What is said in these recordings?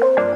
Thank you.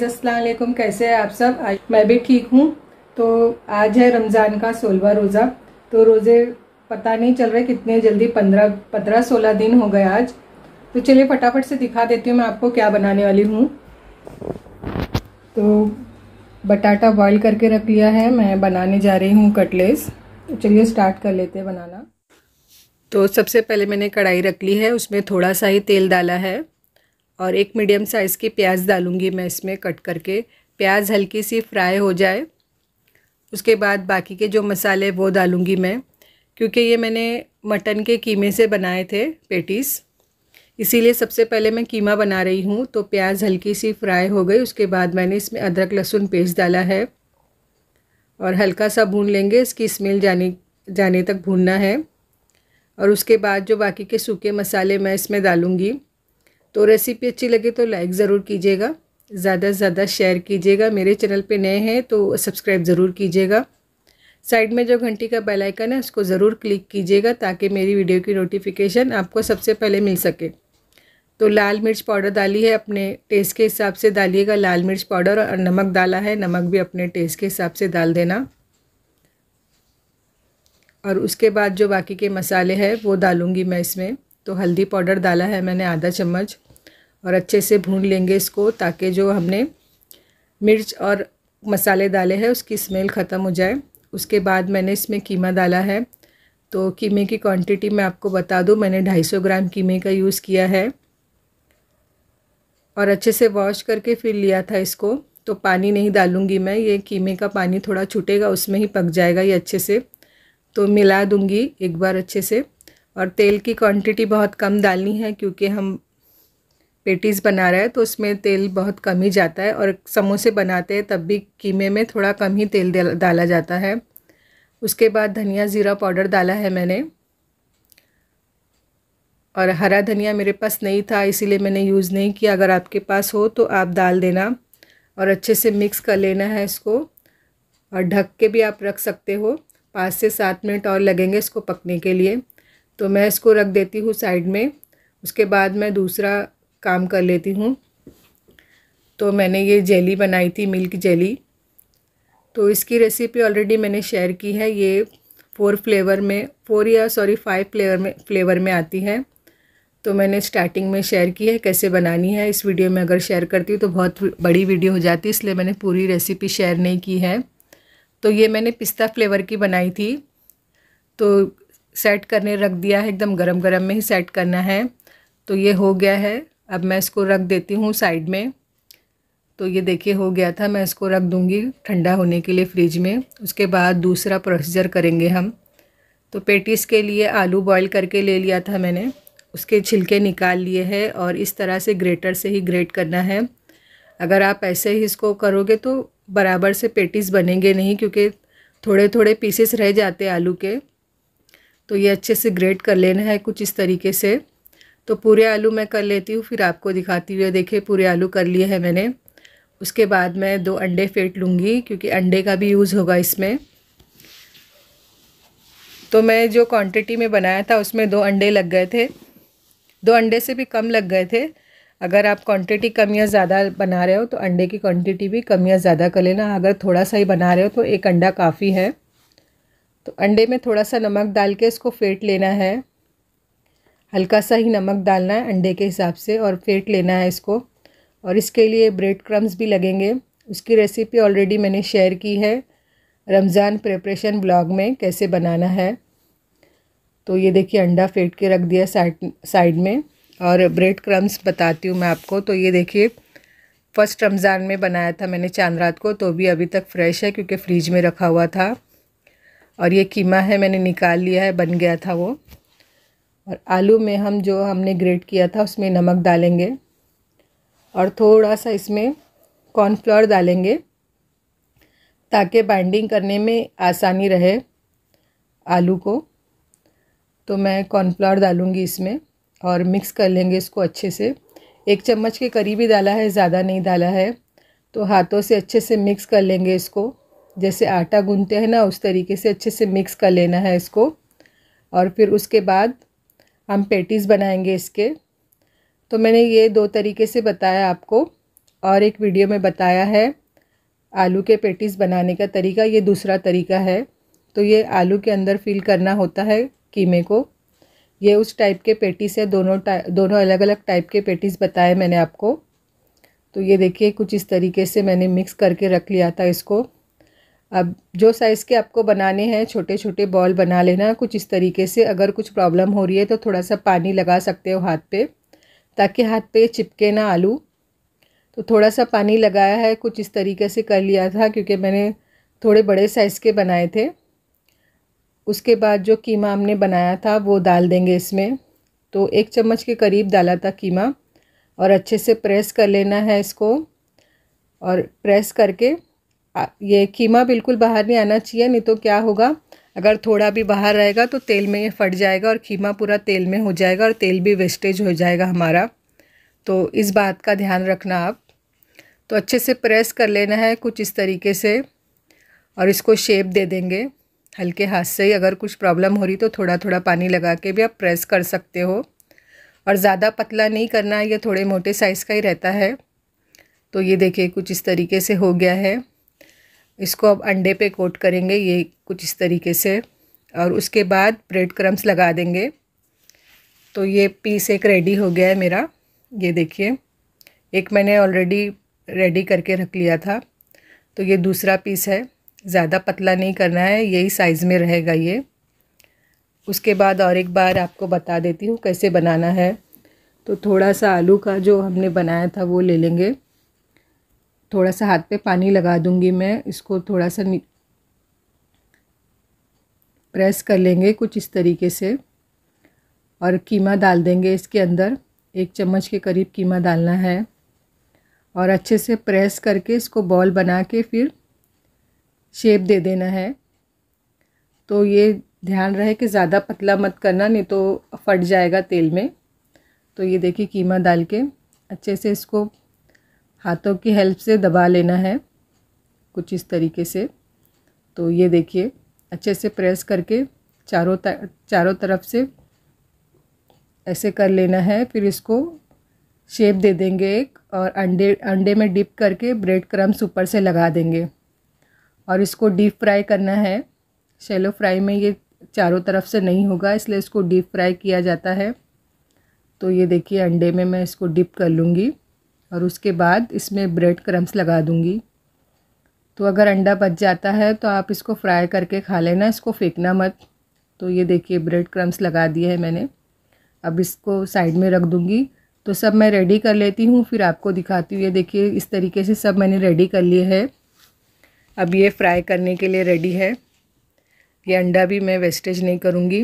Guys अस्सलाम कैसे हैं आप सब आज मैं भी ठीक हूँ तो आज है रमज़ान का सोलवा रोज़ा तो रोज़े पता नहीं चल रहे कितने जल्दी पंद्रह पंद्रह सोलह दिन हो गए आज तो चलिए फटाफट से दिखा देती हूँ मैं आपको क्या बनाने वाली हूँ तो बटाटा बॉईल करके रख लिया है मैं बनाने जा रही हूँ कटलेस तो चलिए स्टार्ट कर लेते हैं बनाना तो सबसे पहले मैंने कढ़ाई रख ली है उसमें थोड़ा सा ही तेल डाला है और एक मीडियम साइज़ की प्याज डालूँगी मैं इसमें कट करके प्याज हल्की सी फ्राई हो जाए उसके बाद बाकी के जो मसाले वो डालूँगी मैं क्योंकि ये मैंने मटन के कीमे से बनाए थे पेटीज़ इसीलिए सबसे पहले मैं कीमा बना रही हूँ तो प्याज हल्की सी फ्राई हो गई उसके बाद मैंने इसमें अदरक लहसुन पेस्ट डाला है और हल्का सा भून लेंगे इसकी स्मेल जाने जाने तक भूनना है और उसके बाद जो बाकी के सूखे मसाले मैं इसमें डालूँगी तो रेसिपी अच्छी लगे तो लाइक ज़रूर कीजिएगा ज़्यादा से ज़्यादा शेयर कीजिएगा मेरे चैनल पे नए हैं तो सब्सक्राइब ज़रूर कीजिएगा साइड में जो घंटी का बेल आइकन है उसको ज़रूर क्लिक कीजिएगा ताकि मेरी वीडियो की नोटिफिकेशन आपको सबसे पहले मिल सके तो लाल मिर्च पाउडर डाली है अपने टेस्ट के हिसाब से डालिएगा लाल मिर्च पाउडर और नमक डाला है नमक भी अपने टेस्ट के हिसाब से डाल देना और उसके बाद जो बाकी के मसाले हैं वो डालूँगी मैं इसमें तो हल्दी पाउडर डाला है मैंने आधा चम्मच और अच्छे से भून लेंगे इसको ताकि जो हमने मिर्च और मसाले डाले हैं उसकी स्मेल ख़त्म हो जाए उसके बाद मैंने इसमें कीमा डाला है तो कीमे की क्वांटिटी मैं आपको बता दूं मैंने 250 ग्राम कीमे का यूज़ किया है और अच्छे से वॉश करके फिर लिया था इसको तो पानी नहीं डालूँगी मैं ये कीमे का पानी थोड़ा छूटेगा उसमें ही पक जाएगा ये अच्छे से तो मिला दूँगी एक बार अच्छे से और तेल की क्वांटिटी बहुत कम डालनी है क्योंकि हम पेटीज़ बना रहे हैं तो उसमें तेल बहुत कम ही जाता है और समोसे बनाते हैं तब भी कीमे में थोड़ा कम ही तेल डाला जाता है उसके बाद धनिया ज़ीरा पाउडर डाला है मैंने और हरा धनिया मेरे पास नहीं था इसीलिए मैंने यूज़ नहीं किया अगर आपके पास हो तो आप डाल देना और अच्छे से मिक्स कर लेना है इसको और ढक के भी आप रख सकते हो पाँच से सात मिनट और लगेंगे इसको पकने के लिए तो मैं इसको रख देती हूँ साइड में उसके बाद मैं दूसरा काम कर लेती हूँ तो मैंने ये जेली बनाई थी मिल्क जेली तो इसकी रेसिपी ऑलरेडी मैंने शेयर की है ये फोर फ्लेवर में फोर या सॉरी फाइव फ्लेवर में फ्लेवर में आती है तो मैंने स्टार्टिंग में शेयर की है कैसे बनानी है इस वीडियो में अगर शेयर करती हूँ तो बहुत बड़ी वीडियो हो जाती है इसलिए मैंने पूरी रेसिपी शेयर नहीं की है तो ये मैंने पिस्ता फ्लेवर की बनाई थी तो सेट करने रख दिया है एकदम गरम गरम में ही सेट करना है तो ये हो गया है अब मैं इसको रख देती हूँ साइड में तो ये देखिए हो गया था मैं इसको रख दूँगी ठंडा होने के लिए फ्रिज में उसके बाद दूसरा प्रोसीजर करेंगे हम तो पेटिस के लिए आलू बॉईल करके ले लिया था मैंने उसके छिलके निकाल लिए हैं और इस तरह से ग्रेटर से ही ग्रेट करना है अगर आप ऐसे ही इसको करोगे तो बराबर से पेटिस बनेंगे नहीं क्योंकि थोड़े थोड़े पीसेस रह जाते आलू के तो ये अच्छे से ग्रेट कर लेना है कुछ इस तरीके से तो पूरे आलू मैं कर लेती हूँ फिर आपको दिखाती हुई देखिए पूरे आलू कर लिए हैं मैंने उसके बाद मैं दो अंडे फेंट लूँगी क्योंकि अंडे का भी यूज़ होगा इसमें तो मैं जो क्वांटिटी में बनाया था उसमें दो अंडे लग गए थे दो अंडे से भी कम लग गए थे अगर आप क्वांटिटी कम या ज़्यादा बना रहे हो तो अंडे की क्वांटिटी भी कम या ज़्यादा कर लेना अगर थोड़ा सा ही बना रहे हो तो एक अंडा काफ़ी है तो अंडे में थोड़ा सा नमक डाल के इसको फेंट लेना है हल्का सा ही नमक डालना है अंडे के हिसाब से और फेंट लेना है इसको और इसके लिए ब्रेड क्रम्स भी लगेंगे उसकी रेसिपी ऑलरेडी मैंने शेयर की है रमज़ान प्रिपरेशन ब्लॉग में कैसे बनाना है तो ये देखिए अंडा फेंट के रख दिया साइड साइड में और ब्रेड क्रम्स बताती हूँ मैं आपको तो ये देखिए फ़र्स्ट रमज़ान में बनाया था मैंने चांद रात को तो भी अभी तक फ्रेश है क्योंकि फ्रिज में रखा हुआ था और ये कीमा है मैंने निकाल लिया है बन गया था वो और आलू में हम जो हमने ग्रेट किया था उसमें नमक डालेंगे और थोड़ा सा इसमें कॉर्नफ्लोर डालेंगे ताकि बाइंडिंग करने में आसानी रहे आलू को तो मैं कॉर्नफ्लोर डालूँगी इसमें और मिक्स कर लेंगे इसको अच्छे से एक चम्मच के करीब ही डाला है ज़्यादा नहीं डाला है तो हाथों से अच्छे से मिक्स कर लेंगे इसको जैसे आटा गूंथते हैं ना उस तरीके से अच्छे से मिक्स कर लेना है इसको और फिर उसके बाद हम पेटीज़ बनाएंगे इसके तो मैंने ये दो तरीके से बताया आपको और एक वीडियो में बताया है आलू के पेटीज़ बनाने का तरीका ये दूसरा तरीका है तो ये आलू के अंदर फिल करना होता है कीमे को ये उस टाइप के पेटीज है दोनों दोनों अलग अलग टाइप के पेटीज बताए मैंने आपको तो ये देखिए कुछ इस तरीके से मैंने मिक्स करके रख लिया था इसको अब जो साइज़ के आपको बनाने हैं छोटे छोटे बॉल बना लेना कुछ इस तरीके से अगर कुछ प्रॉब्लम हो रही है तो थोड़ा सा पानी लगा सकते हो हाथ पे ताकि हाथ पे चिपके ना आलू तो थोड़ा सा पानी लगाया है कुछ इस तरीके से कर लिया था क्योंकि मैंने थोड़े बड़े साइज़ के बनाए थे उसके बाद जो कीमा हमने बनाया था वो डाल देंगे इसमें तो एक चम्मच के करीब डाला था कीमा और अच्छे से प्रेस कर लेना है इसको और प्रेस करके ये कीमा बिल्कुल बाहर नहीं आना चाहिए नहीं तो क्या होगा अगर थोड़ा भी बाहर रहेगा तो तेल में ये फट जाएगा और कीमा पूरा तेल में हो जाएगा और तेल भी वेस्टेज हो जाएगा हमारा तो इस बात का ध्यान रखना आप तो अच्छे से प्रेस कर लेना है कुछ इस तरीके से और इसको शेप दे देंगे हल्के हाथ से ही अगर कुछ प्रॉब्लम हो रही तो थोड़ा थोड़ा पानी लगा के भी आप प्रेस कर सकते हो और ज़्यादा पतला नहीं करना ये थोड़े मोटे साइज़ का ही रहता है तो ये देखिए कुछ इस तरीके से हो गया है इसको अब अंडे पे कोट करेंगे ये कुछ इस तरीके से और उसके बाद ब्रेड क्रम्स लगा देंगे तो ये पीस एक रेडी हो गया है मेरा ये देखिए एक मैंने ऑलरेडी रेडी करके रख लिया था तो ये दूसरा पीस है ज़्यादा पतला नहीं करना है यही साइज़ में रहेगा ये उसके बाद और एक बार आपको बता देती हूँ कैसे बनाना है तो थोड़ा सा आलू का जो हमने बनाया था वो ले लेंगे थोड़ा सा हाथ पे पानी लगा दूंगी मैं इसको थोड़ा सा प्रेस कर लेंगे कुछ इस तरीके से और कीमा डाल देंगे इसके अंदर एक चम्मच के करीब कीमा डालना है और अच्छे से प्रेस करके इसको बॉल बना के फिर शेप दे देना है तो ये ध्यान रहे कि ज़्यादा पतला मत करना नहीं तो फट जाएगा तेल में तो ये देखिए कीमा डाल के अच्छे से इसको हाथों की हेल्प से दबा लेना है कुछ इस तरीके से तो ये देखिए अच्छे से प्रेस करके चारों तर, चारों तरफ से ऐसे कर लेना है फिर इसको शेप दे देंगे एक और अंडे अंडे में डिप करके ब्रेड क्रम्स ऊपर से लगा देंगे और इसको डीप फ्राई करना है शेलो फ्राई में ये चारों तरफ से नहीं होगा इसलिए इसको डीप फ्राई किया जाता है तो ये देखिए अंडे में मैं इसको डिप कर लूँगी और उसके बाद इसमें ब्रेड क्रम्स लगा दूंगी तो अगर अंडा बच जाता है तो आप इसको फ्राई करके खा लेना इसको फेंकना मत तो ये देखिए ब्रेड क्रम्स लगा दिए है मैंने अब इसको साइड में रख दूँगी तो सब मैं रेडी कर लेती हूँ फिर आपको दिखाती हूँ ये देखिए इस तरीके से सब मैंने रेडी कर लिए है अब ये फ्राई करने के लिए रेडी है ये अंडा भी मैं वेस्टेज नहीं करूँगी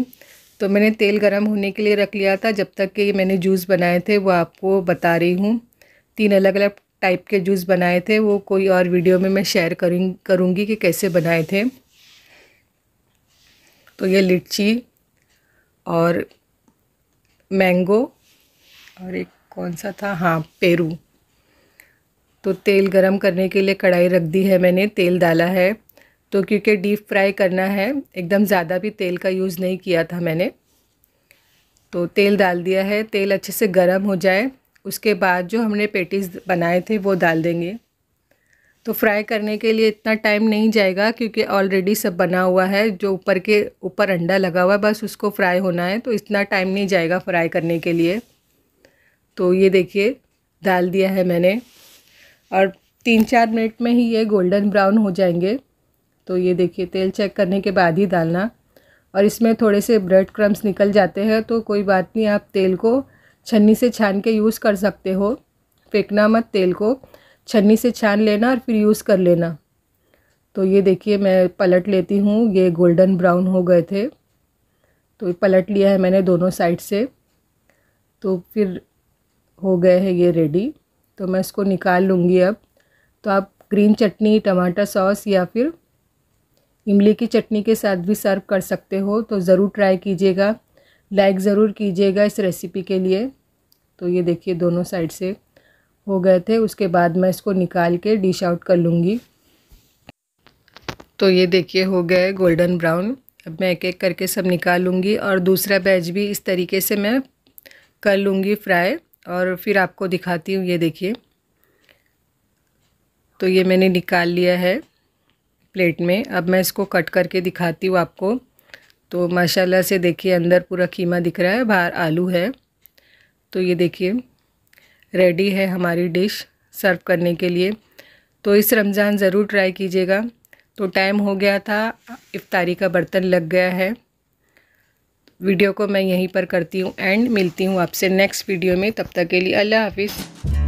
तो मैंने तेल गरम होने के लिए रख लिया था जब तक कि मैंने जूस बनाए थे वो आपको बता रही हूँ तीन अलग अलग टाइप के जूस बनाए थे वो कोई और वीडियो में मैं शेयर करूँगी कि कैसे बनाए थे तो ये लिची और मैंगो और एक कौन सा था हाँ पेरू तो तेल गरम करने के लिए कढ़ाई रख दी है मैंने तेल डाला है तो क्योंकि डीप फ्राई करना है एकदम ज़्यादा भी तेल का यूज़ नहीं किया था मैंने तो तेल डाल दिया है तेल अच्छे से गर्म हो जाए उसके बाद जो हमने पेटीज़ बनाए थे वो डाल देंगे तो फ्राई करने के लिए इतना टाइम नहीं जाएगा क्योंकि ऑलरेडी सब बना हुआ है जो ऊपर के ऊपर अंडा लगा हुआ है बस उसको फ्राई होना है तो इतना टाइम नहीं जाएगा फ्राई करने के लिए तो ये देखिए डाल दिया है मैंने और तीन चार मिनट में ही ये गोल्डन ब्राउन हो जाएंगे तो ये देखिए तेल चेक करने के बाद ही डालना और इसमें थोड़े से ब्रेड क्रम्स निकल जाते हैं तो कोई बात नहीं आप तेल को छन्नी से छान के यूज़ कर सकते हो फेंकना मत तेल को छन्नी से छान लेना और फिर यूज़ कर लेना तो ये देखिए मैं पलट लेती हूँ ये गोल्डन ब्राउन हो गए थे तो पलट लिया है मैंने दोनों साइड से तो फिर हो गए हैं ये रेडी तो मैं इसको निकाल लूँगी अब तो आप ग्रीन चटनी टमाटर सॉस या फिर इमली की चटनी के साथ भी सर्व कर सकते हो तो ज़रूर ट्राई कीजिएगा लाइक ज़रूर कीजिएगा इस रेसिपी के लिए तो ये देखिए दोनों साइड से हो गए थे उसके बाद मैं इसको निकाल के डिश आउट कर लूँगी तो ये देखिए हो गए गोल्डन ब्राउन अब मैं एक एक करके सब निकाल लूँगी और दूसरा बैच भी इस तरीके से मैं कर लूँगी फ्राई और फिर आपको दिखाती हूँ ये देखिए तो ये मैंने निकाल लिया है प्लेट में अब मैं इसको कट करके दिखाती हूँ आपको तो माशाल्लाह से देखिए अंदर पूरा कीमा दिख रहा है बाहर आलू है तो ये देखिए रेडी है हमारी डिश सर्व करने के लिए तो इस रमज़ान ज़रूर ट्राई कीजिएगा तो टाइम हो गया था इफ्तारी का बर्तन लग गया है वीडियो को मैं यहीं पर करती हूँ एंड मिलती हूँ आपसे नेक्स्ट वीडियो में तब तक के लिए अल्लाह हाफिज़